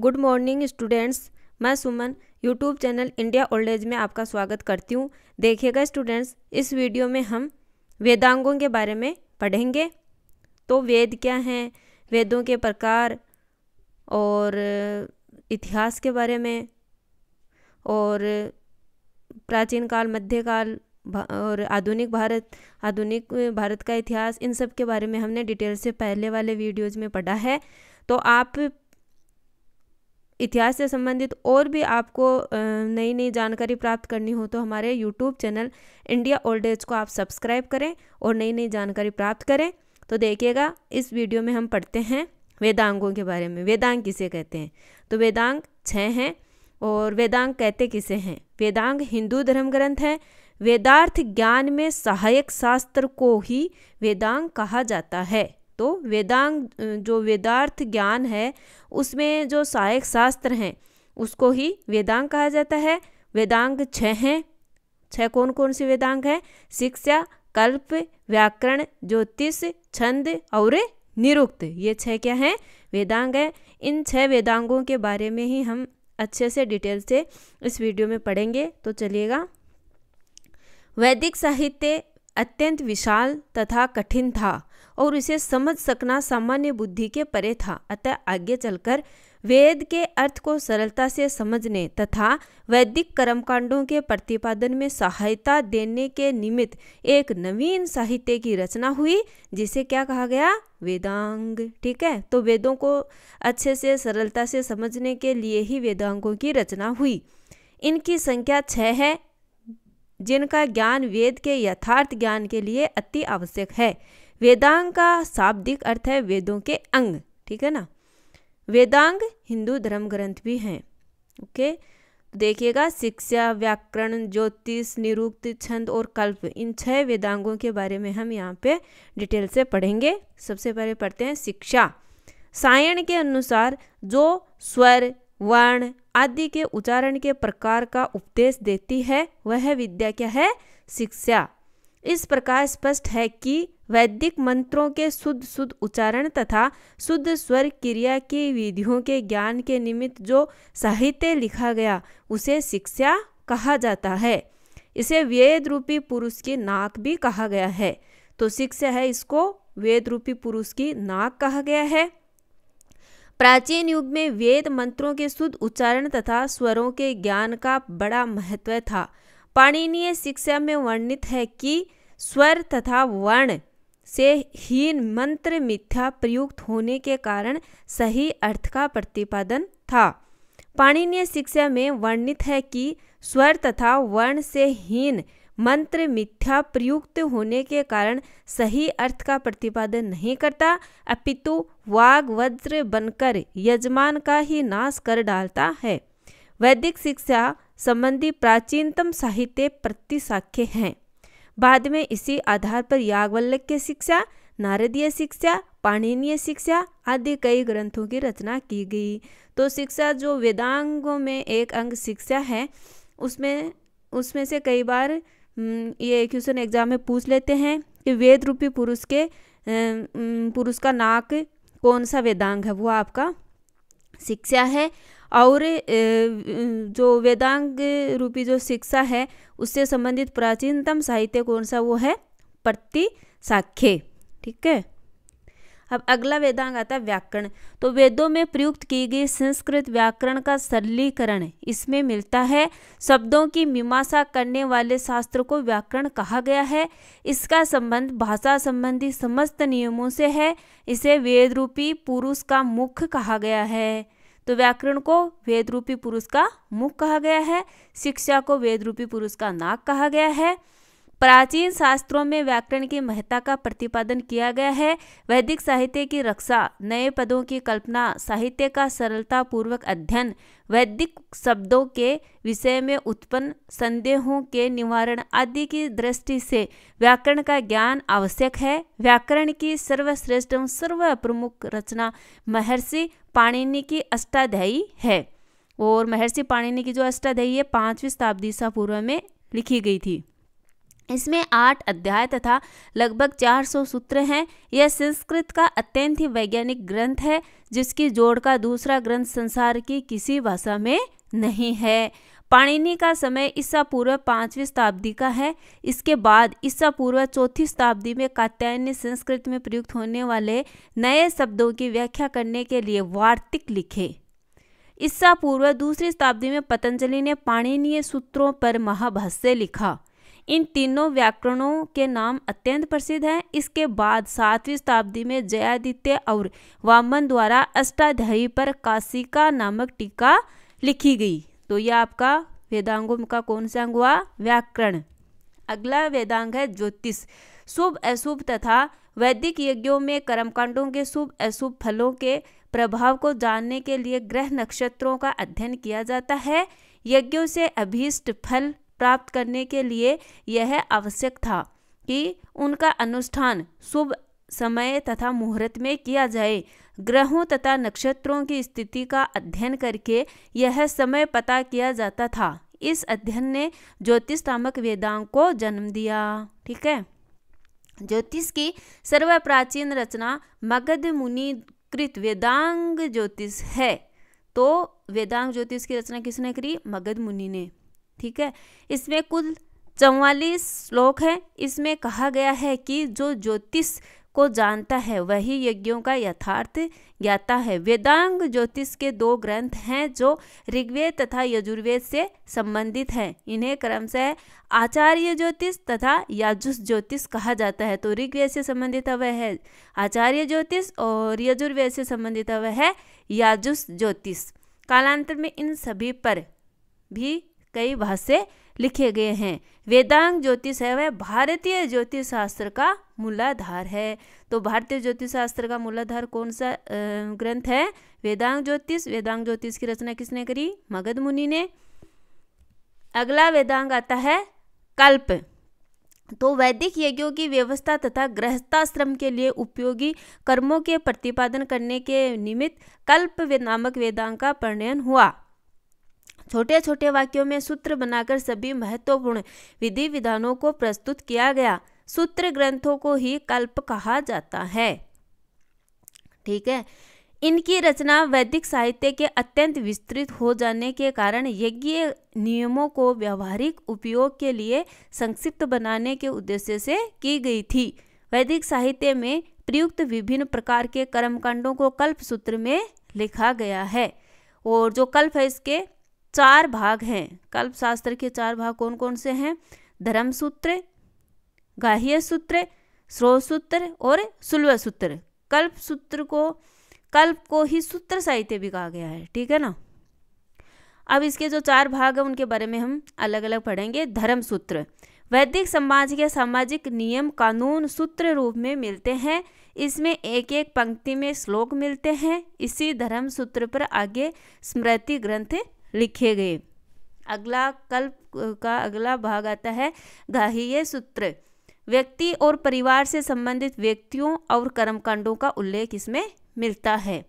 good morning students मैं Suman YouTube channel India old age में आपका स्वागत करती हूँ देखिएगा स्टूडेंट्स इस वीडियो में हम वेदांगों के बारे में पढ़ेंगे तो वेद क्या हैं वेदों के प्रकार और इतिहास के बारे में और प्राचीन काल मध्यकाल और आधुनिक भारत आधुनिक भारत का इतिहास इन सब के बारे में हमने डिटेल से पहले वाले वीडियोज़ में पढ़ा है तो आप इतिहास से संबंधित और भी आपको नई नई जानकारी प्राप्त करनी हो तो हमारे YouTube channel India old age को आप सब्सक्राइब करें और नई नई जानकारी प्राप्त करें तो देखिएगा इस वीडियो में हम पढ़ते हैं वेदांगों के बारे में वेदांग किसे कहते हैं तो वेदांग छः हैं और वेदांग कहते किसे हैं वेदांग हिंदू धर्म ग्रंथ है वेदार्थ ज्ञान में सहायक शास्त्र को ही वेदांग कहा जाता है तो वेदांग जो वेदार्थ ज्ञान है उसमें जो सहायक शास्त्र हैं उसको ही वेदांग कहा जाता है वेदांग छः हैं छः कौन कौन से वेदांग हैं शिक्षा कल्प व्याकरण ज्योतिष छंद और निरुक्त ये छः क्या हैं वेदांग हैं इन छः वेदांगों के बारे में ही हम अच्छे से डिटेल से इस वीडियो में पढ़ेंगे तो चलिएगा वैदिक साहित्य अत्यंत विशाल तथा कठिन था और उसे समझ सकना सामान्य बुद्धि के परे था अतः आगे चलकर वेद के अर्थ को सरलता से समझने तथा वैदिक कर्मकांडों के प्रतिपादन में सहायता देने के निमित्त एक नवीन साहित्य की रचना हुई जिसे क्या कहा गया वेदांग ठीक है तो वेदों को अच्छे से सरलता से समझने के लिए ही वेदांगों की रचना हुई इनकी संख्या छः है जिनका ज्ञान वेद के यथार्थ ज्ञान के लिए अति आवश्यक है वेदांग का शाब्दिक अर्थ है वेदों के अंग ठीक है ना वेदांग हिंदू धर्म ग्रंथ भी हैं ओके देखिएगा शिक्षा व्याकरण ज्योतिष निरुक्त छंद और कल्प इन छह वेदांगों के बारे में हम यहाँ पे डिटेल से पढ़ेंगे सबसे पहले पढ़ते हैं शिक्षा सायण के अनुसार जो स्वर वर्ण आदि के उच्चारण के प्रकार का उपदेश देती है वह विद्या क्या है शिक्षा इस प्रकार स्पष्ट है कि वैदिक मंत्रों के शुद्ध शुद्ध उच्चारण तथा शुद्ध स्वर क्रिया की विधियों के ज्ञान के निमित्त जो साहित्य लिखा गया उसे शिक्षा कहा जाता है इसे वेद रूपी पुरुष की नाक भी कहा गया है तो शिक्षा है इसको वेद रूपी पुरुष की नाक कहा गया है प्राचीन युग में वेद मंत्रों के शुद्ध उच्चारण तथा स्वरों के ज्ञान का बड़ा महत्व था पाणिनीय शिक्षा में वर्णित है कि स्वर तथा वर्ण से हीन मंत्र मिथ्या प्रयुक्त होने के कारण सही अर्थ का प्रतिपादन था पाणिनीय शिक्षा में वर्णित है कि स्वर तथा वर्ण से हीन मंत्र मिथ्या प्रयुक्त होने के कारण सही अर्थ का प्रतिपादन नहीं करता अपितु वाग वज्र बनकर यजमान का ही नाश कर डालता है वैदिक शिक्षा संबंधी प्राचीनतम साहित्य प्रतिशाख्य हैं बाद में इसी आधार पर यागवल्लक की शिक्षा नारदीय शिक्षा पाणिनीय शिक्षा आदि कई ग्रंथों की रचना की गई तो शिक्षा जो वेदांगों में एक अंग शिक्षा है उसमें उसमें से कई बार हम्म, ये क्वेश्चन एग्जाम में पूछ लेते हैं कि वेद रूपी पुरुष के पुरुष का नाक कौन सा वेदांग है वो आपका शिक्षा है और जो वेदांग रूपी जो शिक्षा है उससे संबंधित प्राचीनतम साहित्य कौन सा वो है प्रति साख्य ठीक है अब अगला वेदांग आता है व्याकरण तो वेदों में प्रयुक्त की गई संस्कृत व्याकरण का सरलीकरण इसमें मिलता है शब्दों की मीमांसा करने वाले शास्त्र को व्याकरण कहा गया है इसका संबंध भाषा संबंधी समस्त नियमों से है इसे वेद रूपी पुरुष का मुख कहा गया है तो व्याकरण को वेद रूपी पुरुष का मुख कहा गया है शिक्षा को वेद रूपी पुरुष का नाक कहा गया है प्राचीन शास्त्रों में व्याकरण की महत्ता का प्रतिपादन किया गया है वैदिक साहित्य की रक्षा नए पदों की कल्पना साहित्य का सरलतापूर्वक अध्ययन वैदिक शब्दों के विषय में उत्पन्न संदेहों के निवारण आदि की दृष्टि से व्याकरण का ज्ञान आवश्यक है व्याकरण की सर्वश्रेष्ठ एवं सर्व प्रमुख रचना महर्षि पाणिनि की अष्टाध्यायी है और महर्षि पाणिनि की जो अष्टाध्यायी है पांचवी शताब्दी सा पूर्व में लिखी गई थी इसमें आठ अध्याय तथा लगभग 400 सूत्र हैं यह संस्कृत का अत्यंत ही वैज्ञानिक ग्रंथ है जिसकी जोड़ का दूसरा ग्रंथ संसार की किसी भाषा में नहीं है पाणिनि का समय ईसा पूर्व पाँचवीं शताब्दी का है इसके बाद ईसा पूर्व चौथी शताब्दी में कात्यायन संस्कृत में प्रयुक्त होने वाले नए शब्दों की व्याख्या करने के लिए वार्तिक लिखे ईसा पूर्व दूसरी शताब्दी में पतंजलि ने पाणिनीय सूत्रों पर महाभाष्य लिखा इन तीनों व्याकरणों के नाम अत्यंत प्रसिद्ध हैं इसके बाद सातवीं शताब्दी में जयादित्य और वामन द्वारा अष्टाध्यायी पर काशिका नामक टीका लिखी गई तो यह आपका वेदांगों का कौन सा अंग हुआ व्याकरण अगला वेदांग है ज्योतिष शुभ अशुभ तथा वैदिक यज्ञों में कर्मकांडों के शुभ अशुभ फलों के प्रभाव को जानने के लिए ग्रह नक्षत्रों का अध्ययन किया जाता है यज्ञों से अभीष्ट फल प्राप्त करने के लिए यह आवश्यक था कि उनका अनुष्ठान शुभ समय तथा मुहूर्त में किया जाए ग्रहों तथा नक्षत्रों की स्थिति का अध्ययन करके यह समय पता किया जाता था इस अध्ययन ने ज्योतिष नामक वेदांग को जन्म दिया ठीक है ज्योतिष की सर्वप्राचीन रचना मगध मुनि कृत वेदांग ज्योतिष है तो वेदांग ज्योतिष की रचना किसने करी मगध मुनि ने ठीक है इसमें कुल चौवालीस श्लोक हैं इसमें कहा गया है कि जो ज्योतिष को जानता है वही यज्ञों का यथार्थ ज्ञाता है वेदांग ज्योतिष के दो ग्रंथ हैं जो ऋग्वेद तथा यजुर्वेद से संबंधित हैं इन्हें क्रम से आचार्य ज्योतिष तथा याजुष ज्योतिष कहा जाता है तो ऋग्वेद से संबंधित वह है आचार्य ज्योतिष और यजुर्वेद से संबंधित वह है याजुष ज्योतिष कालांतर में इन सभी पर भी कई भाष्य लिखे गए हैं वेदांग ज्योतिष है वह भारतीय ज्योतिष शास्त्र का मूलाधार है तो भारतीय ज्योतिष शास्त्र का मूलाधार कौन सा ग्रंथ है वेदांग ज्योतिष वेदांग ज्योतिष की रचना किसने करी मगध मुनि ने अगला वेदांग आता है कल्प तो वैदिक यज्ञों की व्यवस्था तथा गृहस्थाश्रम के लिए उपयोगी कर्मों के प्रतिपादन करने के निमित्त कल्प नामक वेदांग का प्रणयन हुआ छोटे छोटे वाक्यों में सूत्र बनाकर सभी महत्वपूर्ण विधि विधानों को प्रस्तुत किया गया सूत्र ग्रंथों को ही कल्प कहा जाता है ठीक है इनकी रचना वैदिक साहित्य के अत्यंत विस्तृत हो जाने के कारण यज्ञ नियमों को व्यवहारिक उपयोग के लिए संक्षिप्त बनाने के उद्देश्य से की गई थी वैदिक साहित्य में प्रयुक्त विभिन्न प्रकार के कर्मकांडों को कल्प सूत्र में लिखा गया है और जो कल्प है इसके चार भाग हैं कल्पशास्त्र के चार भाग कौन कौन से हैं धर्म सूत्र गाह्य सूत्र स्रोत सूत्र और सुलभ सूत्र कल्प सूत्र को कल्प को ही सूत्र साहित्य भी कहा गया है ठीक है ना अब इसके जो चार भाग हैं उनके बारे में हम अलग अलग पढ़ेंगे धर्म सूत्र वैदिक समाज के सामाजिक नियम कानून सूत्र रूप में मिलते हैं इसमें एक एक पंक्ति में श्लोक मिलते हैं इसी धर्म सूत्र पर आगे स्मृति ग्रंथ लिखे गए अगला कल्प का अगला भाग आता है गाहीय सूत्र व्यक्ति और परिवार से संबंधित व्यक्तियों और कर्मकांडों का उल्लेख इसमें मिलता है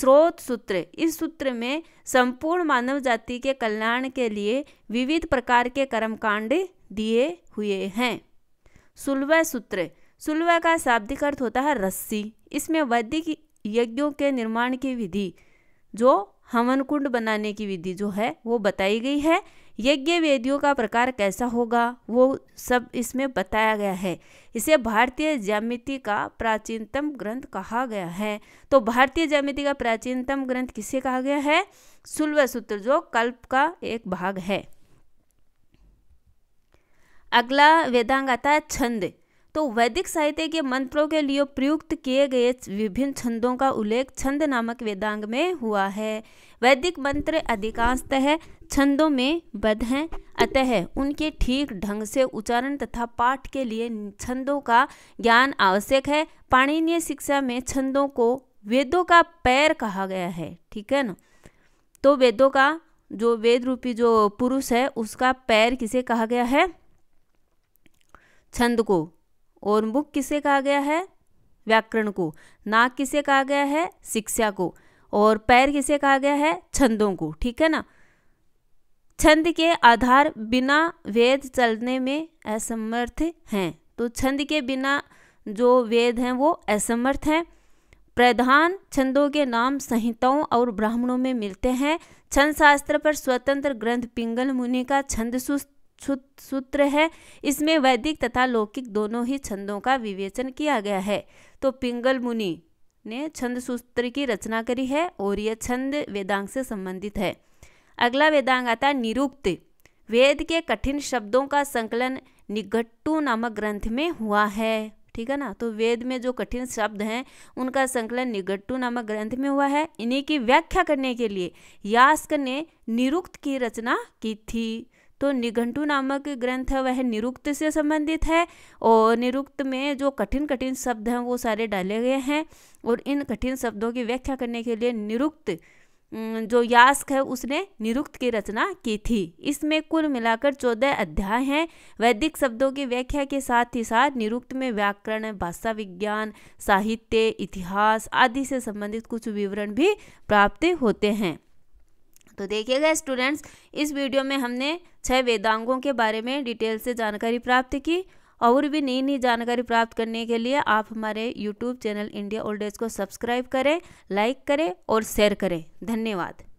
स्रोत सूत्र इस सूत्र में संपूर्ण मानव जाति के कल्याण के लिए विविध प्रकार के कर्मकांड दिए हुए हैं सुलवा सूत्र सुलवा का शाब्दिक अर्थ होता है रस्सी इसमें वैदिक यज्ञों के निर्माण की विधि जो हवन कुंड बनाने की विधि जो है वो बताई गई है यज्ञ वेदियों का प्रकार कैसा होगा वो सब इसमें बताया गया है इसे भारतीय ज्यामिति का प्राचीनतम ग्रंथ कहा गया है तो भारतीय ज्यामिति का प्राचीनतम ग्रंथ किसे कहा गया है सुल्व सूत्र जो कल्प का एक भाग है अगला वेदांग आता है छंद तो वैदिक साहित्य के मंत्रों के लिए प्रयुक्त किए गए विभिन्न छंदों का उल्लेख छंद नामक वेदांग में हुआ है वैदिक मंत्र अधिकांशतः छंदों में बद्ध हैं अतः है, उनके ठीक ढंग से उच्चारण तथा पाठ के लिए छंदों का ज्ञान आवश्यक है पाणिनीय शिक्षा में छंदों को वेदों का पैर कहा गया है ठीक है ना तो वेदों का जो वेद रूपी जो पुरुष है उसका पैर किसे कहा गया है छंद को और बुक किसे कहा गया है व्याकरण को नाक किसे कहा गया है शिक्षा को और पैर किसे कहा गया है छंदों को ठीक है ना छंद के आधार बिना वेद चलने में असमर्थ हैं तो छंद के बिना जो वेद हैं वो असमर्थ हैं प्रधान छंदों के नाम संहिताओं और ब्राह्मणों में मिलते हैं छंद शास्त्र पर स्वतंत्र ग्रंथ पिंगल मुनि का छंद सूत्र है इसमें वैदिक तथा लौकिक दोनों ही छंदों का विवेचन किया गया है तो पिंगल मुनि ने छंद सूत्र की रचना करी है और यह छंद वेदांग से संबंधित है अगला वेदांग आता है निरुक्त वेद के कठिन शब्दों का संकलन निघट्टू नामक ग्रंथ में हुआ है ठीक है ना तो वेद में जो कठिन शब्द हैं उनका संकलन निघट्टू नामक ग्रंथ में हुआ है इन्हीं की व्याख्या करने के लिए यास्क ने निरुक्त की रचना की थी तो निघंटू नामक ग्रंथ है वह निरुक्त से संबंधित है और निरुक्त में जो कठिन कठिन शब्द हैं वो सारे डाले गए हैं और इन कठिन शब्दों की व्याख्या करने के लिए निरुक्त जो यास्क है उसने निरुक्त की रचना की थी इसमें कुल मिलाकर चौदह अध्याय हैं वैदिक शब्दों की व्याख्या के साथ ही साथ निरुक्त में व्याकरण भाषा विज्ञान साहित्य इतिहास आदि से संबंधित कुछ विवरण भी प्राप्त होते हैं तो देखिएगा स्टूडेंट्स इस वीडियो में हमने छह वेदांगों के बारे में डिटेल से जानकारी प्राप्त की और भी नई नई जानकारी प्राप्त करने के लिए आप हमारे YouTube channel India old age को सब्सक्राइब करें लाइक करें और शेयर करें धन्यवाद